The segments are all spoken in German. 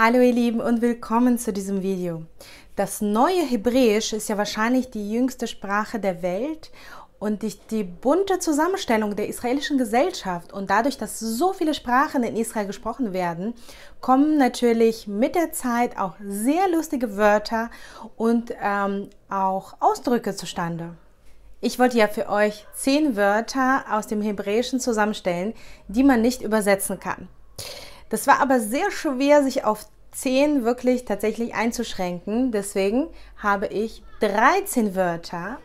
Hallo ihr Lieben und willkommen zu diesem Video. Das neue Hebräisch ist ja wahrscheinlich die jüngste Sprache der Welt und die, die, bunte Zusammenstellung der israelischen Gesellschaft und dadurch, dass so viele Sprachen in Israel gesprochen werden, kommen natürlich mit der Zeit auch sehr lustige Wörter und ähm, auch Ausdrücke zustande. Ich wollte ja für euch zehn Wörter aus dem Hebräischen zusammenstellen, die man nicht übersetzen kann. Das war aber sehr schwer, sich auf 10 wirklich tatsächlich einzuschränken. Deswegen habe ich 13 Wörter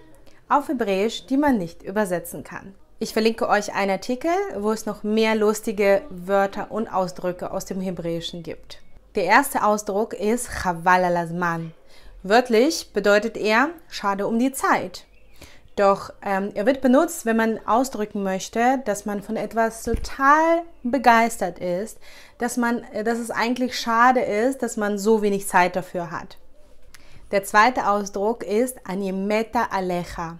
auf Hebräisch, die man nicht übersetzen kann. Ich verlinke euch einen Artikel, wo es noch mehr lustige Wörter und Ausdrücke aus dem Hebräischen gibt. Der erste Ausdruck ist Chaval Wörtlich bedeutet er schade um die Zeit. Doch ähm, er wird benutzt, wenn man ausdrücken möchte, dass man von etwas total begeistert ist, dass, man, äh, dass es eigentlich schade ist, dass man so wenig Zeit dafür hat. Der zweite Ausdruck ist Animeta Alecha.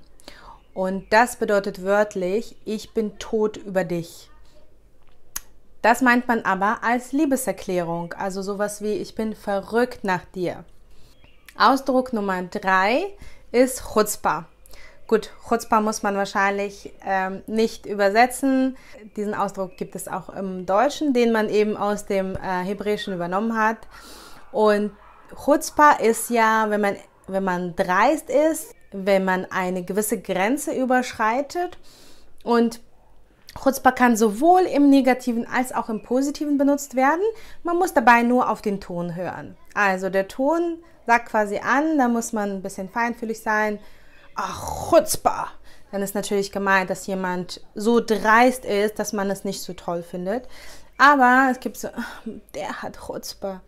Und das bedeutet wörtlich, ich bin tot über dich. Das meint man aber als Liebeserklärung, also sowas wie, ich bin verrückt nach dir. Ausdruck Nummer drei ist Chutzpah. Gut, Chutzpah muss man wahrscheinlich ähm, nicht übersetzen. Diesen Ausdruck gibt es auch im Deutschen, den man eben aus dem äh, Hebräischen übernommen hat. Und Chutzpah ist ja, wenn man, wenn man dreist ist, wenn man eine gewisse Grenze überschreitet. Und Chutzpah kann sowohl im Negativen als auch im Positiven benutzt werden. Man muss dabei nur auf den Ton hören. Also der Ton sagt quasi an, da muss man ein bisschen feinfühlig sein ach, Chutzpah, dann ist natürlich gemeint, dass jemand so dreist ist, dass man es nicht so toll findet. Aber es gibt so, der hat Chutzpah.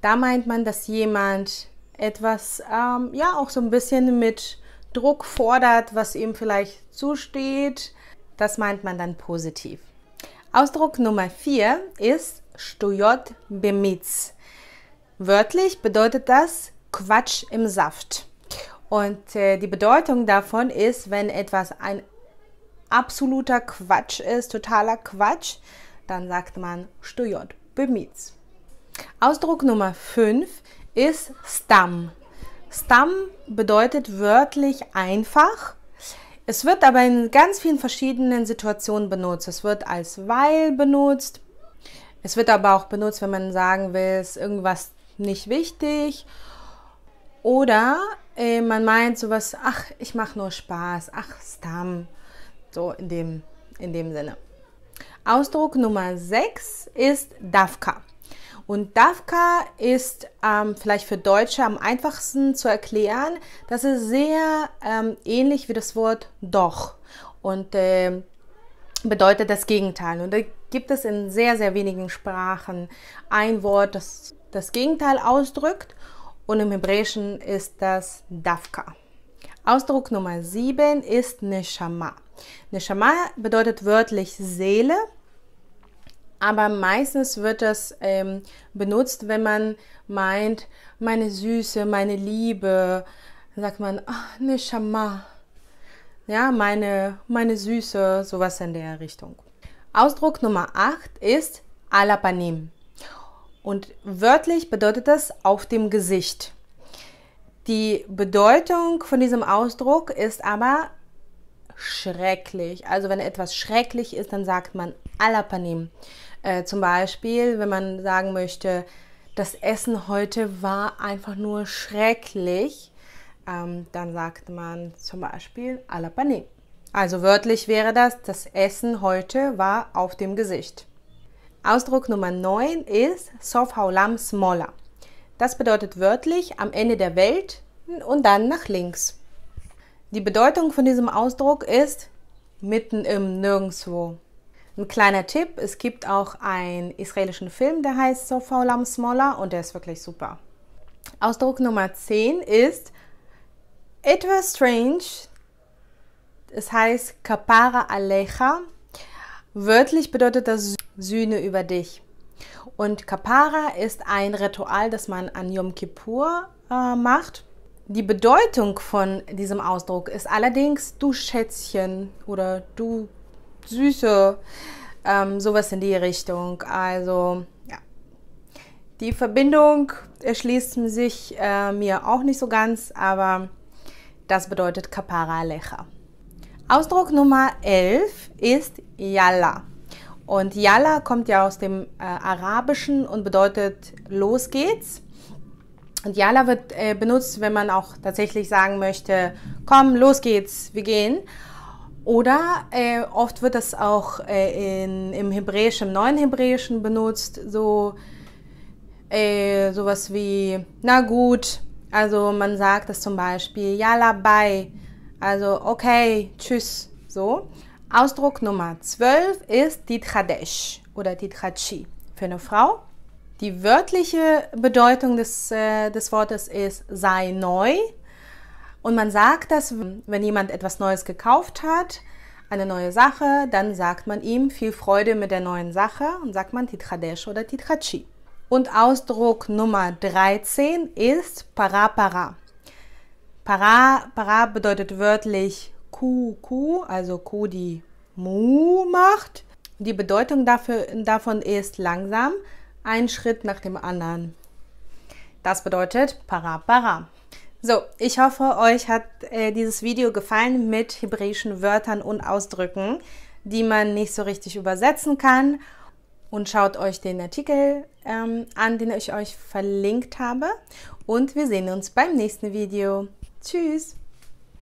Da meint man, dass jemand etwas, ähm, ja, auch so ein bisschen mit Druck fordert, was ihm vielleicht zusteht. Das meint man dann positiv. Ausdruck Nummer 4 ist Stujot Bemitz. Wörtlich bedeutet das Quatsch im Saft. Und äh, die Bedeutung davon ist, wenn etwas ein absoluter Quatsch ist, totaler Quatsch, dann sagt man stujot, bemits. Ausdruck Nummer 5 ist Stamm. Stamm bedeutet wörtlich einfach. Es wird aber in ganz vielen verschiedenen Situationen benutzt. Es wird als weil benutzt. Es wird aber auch benutzt, wenn man sagen will, es ist irgendwas nicht wichtig oder äh, man meint sowas, ach, ich mache nur Spaß, ach, Stamm. So in dem, in dem Sinne. Ausdruck Nummer 6 ist Dafka. Und Dafka ist ähm, vielleicht für Deutsche am einfachsten zu erklären. Das ist sehr ähm, ähnlich wie das Wort doch und äh, bedeutet das Gegenteil. Und da gibt es in sehr, sehr wenigen Sprachen ein Wort, das das Gegenteil ausdrückt und im Hebräischen ist das Davka. Ausdruck Nummer 7 ist Neshama. Neshama bedeutet wörtlich Seele, aber meistens wird das ähm, benutzt, wenn man meint, meine Süße, meine Liebe, dann sagt man, ach, Neshama. Ja, meine, meine Süße, sowas in der Richtung. Ausdruck Nummer 8 ist Alapanim. Und wörtlich bedeutet das auf dem Gesicht. Die Bedeutung von diesem Ausdruck ist aber schrecklich. Also wenn etwas schrecklich ist, dann sagt man Alapanim. Äh, zum Beispiel, wenn man sagen möchte, das Essen heute war einfach nur schrecklich, ähm, dann sagt man zum Beispiel Alapanim. Also wörtlich wäre das, das Essen heute war auf dem Gesicht. Ausdruck Nummer 9 ist Sof Haulam Smola. Das bedeutet wörtlich am Ende der Welt und dann nach links. Die Bedeutung von diesem Ausdruck ist mitten im Nirgendwo. Ein kleiner Tipp, es gibt auch einen israelischen Film, der heißt Sof Haulam Smola und der ist wirklich super. Ausdruck Nummer 10 ist etwas strange. Es heißt Kapara Alecha. Wörtlich bedeutet das Sühne über dich. Und Kapara ist ein Ritual, das man an Yom Kippur äh, macht. Die Bedeutung von diesem Ausdruck ist allerdings du Schätzchen oder du Süße, ähm, sowas in die Richtung. Also ja, die Verbindung erschließt sich äh, mir auch nicht so ganz, aber das bedeutet Kapara Lecha. Ausdruck Nummer 11 ist Yalla. Und Yalla kommt ja aus dem äh, Arabischen und bedeutet los geht's. Und Yalla wird äh, benutzt, wenn man auch tatsächlich sagen möchte, komm, los geht's, wir gehen. Oder äh, oft wird das auch äh, in, im Hebräischen, im neuen Hebräischen benutzt, so äh, sowas wie, na gut, also man sagt das zum Beispiel, Yalla, bye, also okay, tschüss, so. Ausdruck Nummer 12 ist Titradesh oder Titrachi für eine Frau. Die wörtliche Bedeutung des, äh, des Wortes ist sei neu. Und man sagt das, wenn jemand etwas Neues gekauft hat, eine neue Sache, dann sagt man ihm viel Freude mit der neuen Sache und sagt man Titradesh oder Titrachi. Und Ausdruck Nummer 13 ist Para Para. Para, para bedeutet wörtlich Ku Ku, also Ku, die Mu macht. Die Bedeutung dafür, davon ist langsam, ein Schritt nach dem anderen. Das bedeutet para para. So, ich hoffe, euch hat äh, dieses Video gefallen mit hebräischen Wörtern und Ausdrücken, die man nicht so richtig übersetzen kann. Und schaut euch den Artikel ähm, an, den ich euch verlinkt habe. Und wir sehen uns beim nächsten Video. Tschüss!